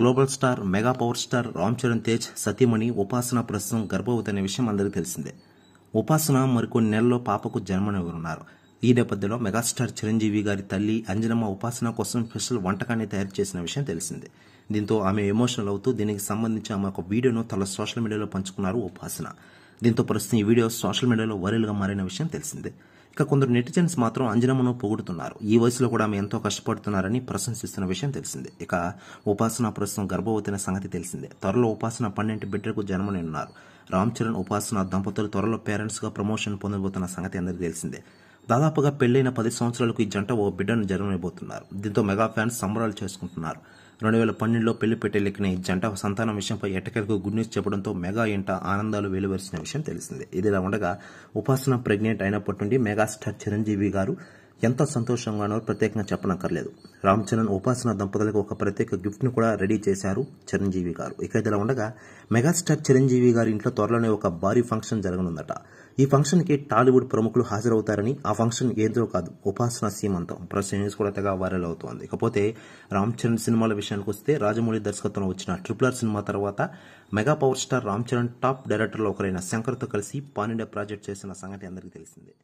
global star mega power star Ram Charan Tej సతీమణి ఉపాసన ప్రస్తుతం గర్భవతి అనే విషయం అందరికీ తెలిసిందే ఉపాసన మరికొన్ని నెలల్లో పాపకు జన్మనివ్వనున్నారు ఈ నేపథ్యంలో మెగాస్టార్ చిరంజీవి గారి తల్లి అంజనమ్మ ఉపాసన కోసం స్పెషల్ వంటకాన్ని తయారు చేసిన విషయం తెలిసిందే దీంతో ఆమె ఎమోషనల్ అవుతూ దీనికి సంబంధించి ఆమె ఒక వీడియోను తన సోషల్ మీడియాలో పంచుకున్నారు ఉపాసన దీంతో ప్రస్తుతం ఈ వీడియో సోషల్ మీడియాలో వైరల్గా మారిన విషయం తెలిసిందే ఇక కొందరు నెటిజన్స్ మాత్రం అంజనమ్మను పొగుడుతున్నారు ఈ వయసులో కూడా ఆమె ఎంతో కష్టపడుతున్నారని ప్రశంసిస్తున్న విషయం తెలిసిందే ఇక ఉపాసన ప్రస్తుతం గర్భవతిన సంగతి తెలిసిందే త్వరలో ఉపాసన పన్నెండు బిడ్డలకు జన్మనిన్నారు రామ్ చరణ్ ఉపాసన దంపతులు త్వరలో పేరెంట్స్గా ప్రమోషన్ పొందబోతున్న సంగతి అందరికీ తెలిసిందే దాదాపుగా పెళ్లైన పది సంవత్సరాలకు ఈ జంట ఓ బిడ్డను జరగబోతున్నారు దీంతో మెగా ఫ్యాన్స్ సంబరాలు చేసుకుంటున్నారు రెండు వేల పన్నెండులో పెళ్లి పెట్టెలెక్కిన ఈ జంట సంతానం విషయంపై ఎట్టకెలకు గుడ్ న్యూస్ చెప్పడంతో మెగా ఇంట ఆనందాలు వెలువరిసిన విషయం తెలిసిందే ఇదిలా ఉండగా ఉపాసన ప్రెగ్నెంట్ అయినప్పటి నుండి మెగాస్టార్ చిరంజీవి గారు ఎంత సంతోషంగానో ప్రత్యేకంగా చెప్పనక్కర్లేదు రామ్ చరణ్ ఉపాసన దంపతులకు ఒక ప్రత్యేక గిఫ్ట్ను కూడా రెడీ చేశారు చిరంజీవి గారు ఇక ఇదిలా ఉండగా మెగాస్టార్ చిరంజీవి గారి ఇంట్లో త్వరలోనే ఒక భారీ ఫంక్షన్ జరగనుందట ఈ ఫంక్షన్కి టాలీవుడ్ ప్రముఖులు హాజరవుతారని ఆ ఫంక్షన్ ఏదో కాదు ఉపాసన సీమంతం ప్రస్తుత న్యూస్ కూడా తెగ వైరల్ అవుతోంది ఇకపోతే రామ్ చరణ్ సినిమాల విషయానికి వస్తే రాజమౌళి దర్శకత్వంలో వచ్చిన ట్రిపులర్ సినిమా తర్వాత mega power star Ram Charan top డైరెక్టర్లో ఒకరైన శంకర్తో కలిసి పాన్ ఇండియా ప్రాజెక్ట్ చేసిన సంగతి అందరికీ తెలిసిందే